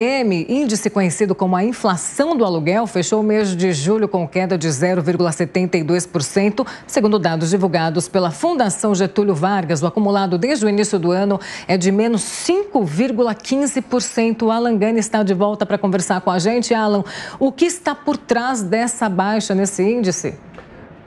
M, índice conhecido como a inflação do aluguel, fechou o mês de julho com queda de 0,72%, segundo dados divulgados pela Fundação Getúlio Vargas. O acumulado desde o início do ano é de menos 5,15%. Alan Gani está de volta para conversar com a gente. Alan, o que está por trás dessa baixa nesse índice?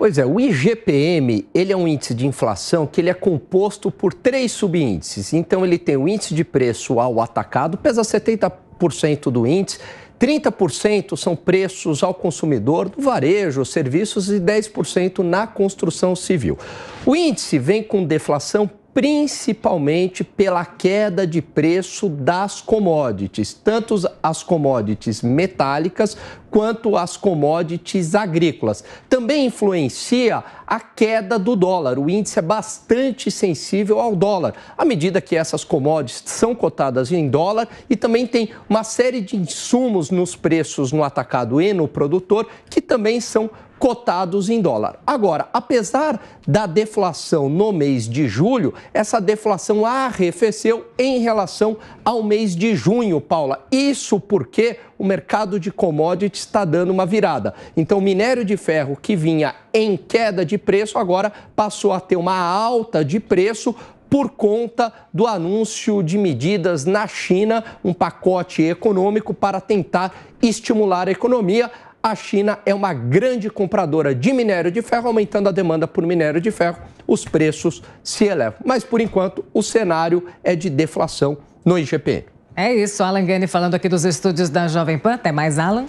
Pois é, o IGPM, ele é um índice de inflação que ele é composto por três subíndices. Então ele tem o índice de preço ao atacado, pesa 70% do índice, 30% são preços ao consumidor do varejo, serviços e 10% na construção civil. O índice vem com deflação principalmente pela queda de preço das commodities, tanto as commodities metálicas quanto as commodities agrícolas. Também influencia a queda do dólar. O índice é bastante sensível ao dólar, à medida que essas commodities são cotadas em dólar e também tem uma série de insumos nos preços no atacado e no produtor que também são cotados em dólar. Agora, apesar da deflação no mês de julho, essa deflação arrefeceu em relação ao mês de junho, Paula. Isso porque o mercado de commodities está dando uma virada. Então, o minério de ferro que vinha em queda de preço agora passou a ter uma alta de preço por conta do anúncio de medidas na China, um pacote econômico para tentar estimular a economia a China é uma grande compradora de minério de ferro, aumentando a demanda por minério de ferro, os preços se elevam. Mas, por enquanto, o cenário é de deflação no IGPM. É isso, Alan Gani falando aqui dos estúdios da Jovem Pan. Até mais, Alan.